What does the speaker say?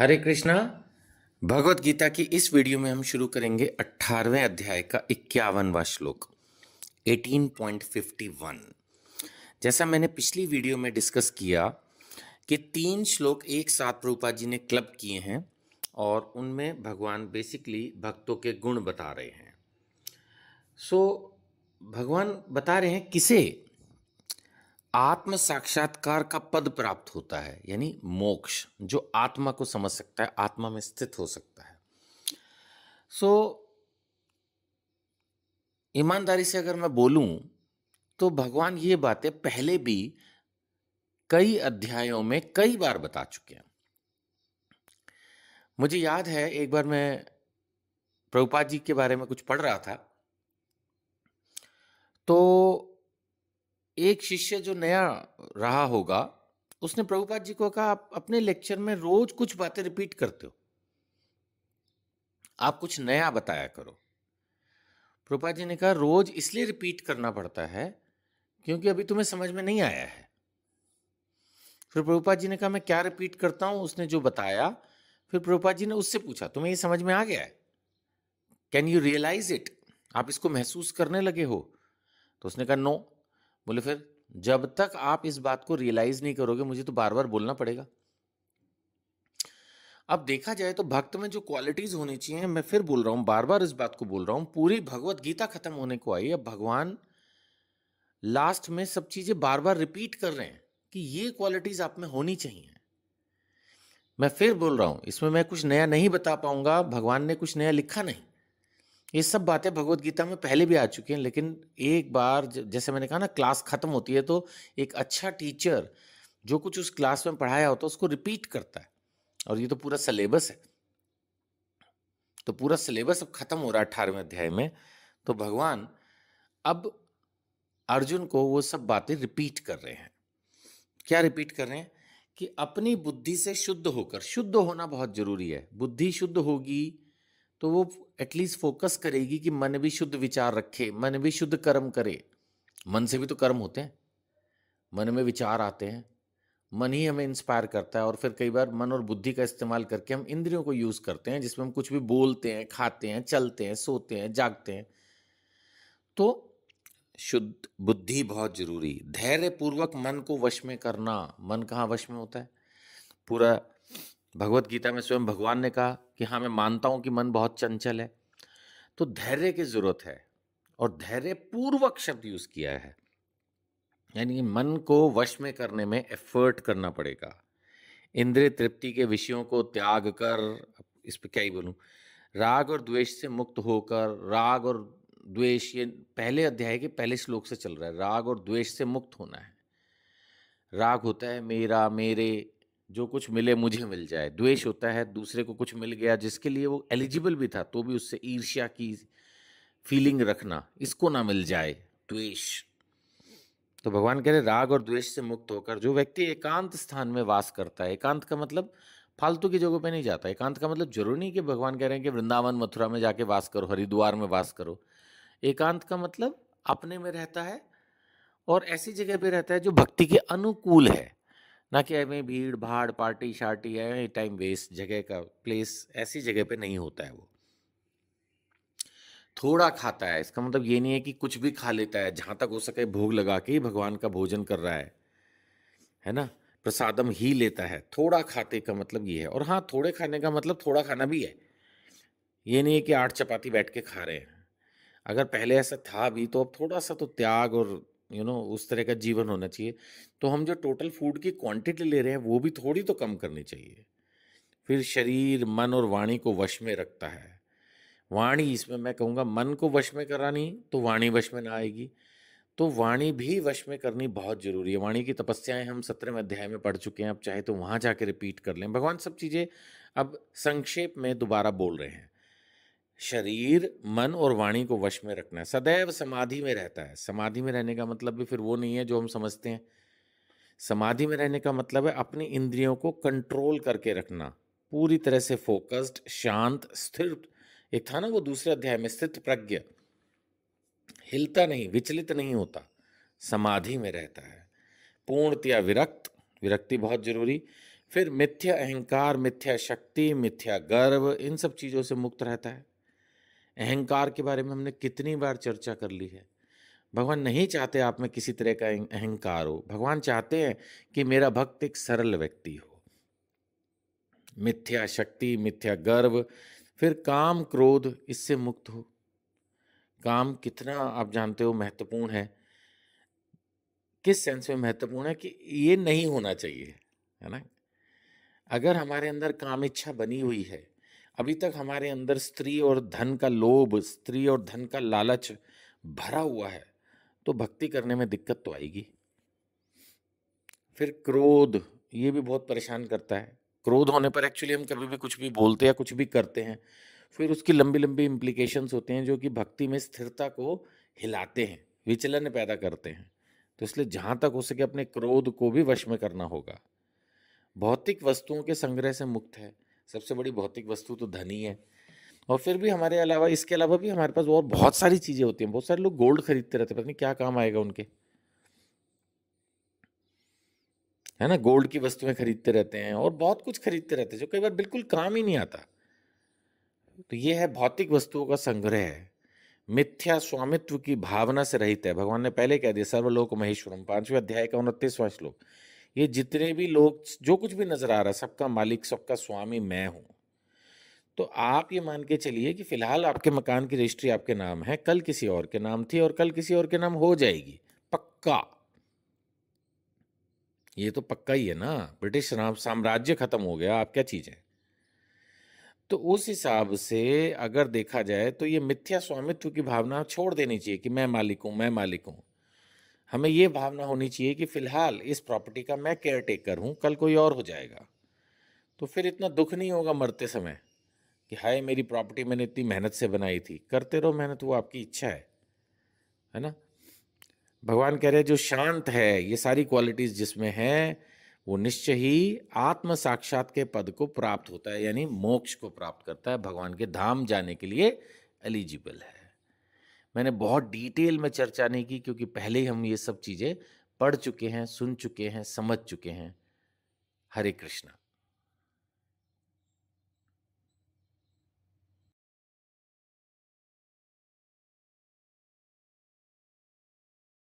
हरे कृष्णा भगवत गीता की इस वीडियो में हम शुरू करेंगे 18वें अध्याय का इक्यावनवा श्लोक 18.51 जैसा मैंने पिछली वीडियो में डिस्कस किया कि तीन श्लोक एक साथ रूपा जी ने क्लब किए हैं और उनमें भगवान बेसिकली भक्तों के गुण बता रहे हैं सो so, भगवान बता रहे हैं किसे आत्म साक्षात्कार का पद प्राप्त होता है यानी मोक्ष जो आत्मा को समझ सकता है आत्मा में स्थित हो सकता है सो so, ईमानदारी से अगर मैं बोलूं तो भगवान ये बातें पहले भी कई अध्यायों में कई बार बता चुके हैं मुझे याद है एक बार मैं प्रभुपाद जी के बारे में कुछ पढ़ रहा था तो एक शिष्य जो नया रहा होगा उसने प्रभुपाद जी को कहा आप अपने लेक्चर में रोज कुछ बातें रिपीट करते हो आप कुछ नया बताया करो प्रभुपाद जी ने कहा रोज इसलिए रिपीट करना पड़ता है क्योंकि अभी तुम्हें समझ में नहीं आया है फिर प्रभुपाद जी ने कहा मैं क्या रिपीट करता हूं उसने जो बताया फिर प्रभुपाद जी ने उससे पूछा तुम्हें ये समझ में आ गया है कैन यू रियलाइज इट आप इसको महसूस करने लगे हो तो उसने कहा नो no. बोले फिर जब तक आप इस बात को रियलाइज नहीं करोगे मुझे तो बार बार बोलना पड़ेगा अब देखा जाए तो भक्त में जो क्वालिटीज होनी चाहिए मैं फिर बोल रहा हूं बार बार इस बात को बोल रहा हूं पूरी भगवत गीता खत्म होने को आई अब भगवान लास्ट में सब चीजें बार बार रिपीट कर रहे हैं कि ये क्वालिटीज आप में होनी चाहिए मैं फिर बोल रहा हूं इसमें मैं कुछ नया नहीं बता पाऊंगा भगवान ने कुछ नया लिखा नहीं ये सब बातें भगवत गीता में पहले भी आ चुकी हैं लेकिन एक बार जैसे मैंने कहा ना क्लास खत्म होती है तो एक अच्छा टीचर जो कुछ उस क्लास में पढ़ाया होता है उसको रिपीट करता है और ये तो पूरा सिलेबस है तो पूरा सिलेबस अब खत्म हो रहा है अठारहवें अध्याय में तो भगवान अब अर्जुन को वो सब बातें रिपीट कर रहे हैं क्या रिपीट कर रहे हैं कि अपनी बुद्धि से शुद्ध होकर शुद्ध होना बहुत जरूरी है बुद्धि शुद्ध होगी तो वो एटलीस्ट फोकस करेगी कि मन भी शुद्ध विचार रखे मन भी शुद्ध कर्म करे मन से भी तो कर्म होते हैं मन में विचार आते हैं मन ही हमें इंस्पायर करता है और फिर कई बार मन और बुद्धि का इस्तेमाल करके हम इंद्रियों को यूज़ करते हैं जिसमें हम कुछ भी बोलते हैं खाते हैं चलते हैं सोते हैं जागते हैं तो शुद्ध बुद्धि बहुत जरूरी धैर्य पूर्वक मन को वश में करना मन कहाँ वश में होता है पूरा भगवत गीता में स्वयं भगवान ने कहा कि हाँ मैं मानता हूं कि मन बहुत चंचल है तो धैर्य की जरूरत है और धैर्य पूर्वक शब्द यूज किया है यानी मन को वश में करने में एफर्ट करना पड़ेगा इंद्रिय तृप्ति के विषयों को त्याग कर इस पर क्या ही बोलूं राग और द्वेष से मुक्त होकर राग और द्वेष ये पहले अध्याय के पहले श्लोक से चल रहा है राग और द्वेष से मुक्त होना है राग होता है मेरा मेरे जो कुछ मिले मुझे मिल जाए द्वेष होता है दूसरे को कुछ मिल गया जिसके लिए वो एलिजिबल भी था तो भी उससे ईर्ष्या की फीलिंग रखना इसको ना मिल जाए द्वेष तो भगवान कह रहे राग और द्वेष से मुक्त होकर जो व्यक्ति एकांत स्थान में वास करता है एकांत का मतलब फालतू की जगहों पे नहीं जाता एकांत का मतलब जरूरी नहीं कि भगवान कह रहे हैं कि वृंदावन मथुरा में जाके वास करो हरिद्वार में वास करो एकांत का मतलब अपने में रहता है और ऐसी जगह पे रहता है जो भक्ति के अनुकूल है ना कि हमें भीड़ भाड़ पार्टी शार्टी है टाइम वेस्ट जगह का प्लेस ऐसी जगह पे नहीं होता है वो थोड़ा खाता है इसका मतलब ये नहीं है कि कुछ भी खा लेता है जहाँ तक हो सके भोग लगा के ही भगवान का भोजन कर रहा है है ना प्रसादम ही लेता है थोड़ा खाते का मतलब ये है और हाँ थोड़े खाने का मतलब थोड़ा खाना भी है ये नहीं है कि आठ चपाती बैठ के खा रहे हैं अगर पहले ऐसा था भी तो अब थोड़ा सा तो त्याग और यू नो उस तरह का जीवन होना चाहिए तो हम जो टोटल फूड की क्वांटिटी ले रहे हैं वो भी थोड़ी तो कम करनी चाहिए फिर शरीर मन और वाणी को वश में रखता है वाणी इसमें मैं कहूँगा मन को वश में करानी तो वाणी वश में ना आएगी तो वाणी भी वश में करनी बहुत ज़रूरी है वाणी की तपस्याएं हम सत्रहवें अध्याय में पढ़ चुके हैं अब चाहे तो वहाँ जाके रिपीट कर लें भगवान सब चीज़ें अब संक्षेप में दोबारा बोल रहे हैं शरीर मन और वाणी को वश में रखना है सदैव समाधि में रहता है समाधि में रहने का मतलब भी फिर वो नहीं है जो हम समझते हैं समाधि में रहने का मतलब है अपनी इंद्रियों को कंट्रोल करके रखना पूरी तरह से फोकस्ड शांत स्थिर एक था ना वो दूसरे अध्याय में स्थित प्रज्ञ हिलता नहीं विचलित नहीं होता समाधि में रहता है पूर्णतया विरक्त विरक्ति बहुत जरूरी फिर मिथ्या अहंकार मिथ्या शक्ति मिथ्या गर्व इन सब चीज़ों से मुक्त रहता है अहंकार के बारे में हमने कितनी बार चर्चा कर ली है भगवान नहीं चाहते आप में किसी तरह का अहंकार हो भगवान चाहते हैं कि मेरा भक्त एक सरल व्यक्ति हो मिथ्या शक्ति मिथ्या गर्व फिर काम क्रोध इससे मुक्त हो काम कितना आप जानते हो महत्वपूर्ण है किस सेंस में महत्वपूर्ण है कि ये नहीं होना चाहिए है ना अगर हमारे अंदर काम इच्छा बनी हुई है अभी तक हमारे अंदर स्त्री और धन का लोभ स्त्री और धन का लालच भरा हुआ है तो भक्ति करने में दिक्कत तो आएगी फिर क्रोध ये भी बहुत परेशान करता है क्रोध होने पर एक्चुअली हम कभी भी कुछ भी बोलते हैं कुछ भी करते हैं फिर उसकी लंबी लंबी इम्प्लीकेशन होते हैं जो कि भक्ति में स्थिरता को हिलाते हैं विचलन पैदा करते हैं तो इसलिए जहाँ तक हो सके अपने क्रोध को भी वश में करना होगा भौतिक वस्तुओं के संग्रह से मुक्त है सबसे बड़ी भौतिक वस्तु तो धन ही है और फिर भी हमारे अलावा इसके अलावा भी हमारे पास और बहुत सारी चीज़ें होती हैं बहुत सारे लोग गोल्ड खरीदते रहते पता नहीं क्या काम आएगा उनके है ना गोल्ड की वस्तुएं खरीदते रहते हैं और बहुत कुछ खरीदते रहते हैं जो कई बार बिल्कुल काम ही नहीं आता तो ये है भौतिक वस्तुओं का संग्रह मिथ्या स्वामित्व की भावना से रहित है भगवान ने पहले कह दिया सर्वलोक महेश्वरम पांचवें अध्याय का उनतीसवां श्लोक ये जितने भी लोग जो कुछ भी नज़र आ रहा है सबका मालिक सबका स्वामी मैं हूं तो आप ये मान के चलिए कि फ़िलहाल आपके मकान की रजिस्ट्री आपके नाम है कल किसी और के नाम थी और कल किसी और के नाम हो जाएगी पक्का ये तो पक्का ही है ना ब्रिटिश साम्राज्य खत्म हो गया आप क्या चीज़ है तो उस हिसाब से अगर देखा जाए तो ये मिथ्या स्वामित्व की भावना छोड़ देनी चाहिए कि मैं मालिक हूं मैं मालिक हूं हमें ये भावना होनी चाहिए कि फिलहाल इस प्रॉपर्टी का मैं केयर टेकर हूँ कल कोई और हो जाएगा तो फिर इतना दुख नहीं होगा मरते समय कि हाय मेरी प्रॉपर्टी मैंने इतनी मेहनत से बनाई थी करते रहो मेहनत वो आपकी इच्छा है है ना भगवान कह रहे जो शांत है ये सारी क्वालिटीज़ जिसमें हैं वो निश्चय ही आत्म साक्षात के पद को प्राप्त होता है यानी मोक्ष को प्राप्त करता है भगवान के धाम जाने के लिए एलिजिबल है मैंने बहुत डिटेल में चर्चा नहीं की क्योंकि पहले ही हम ये सब चीज़ें पढ़ चुके हैं सुन चुके हैं समझ चुके हैं हरे कृष्णा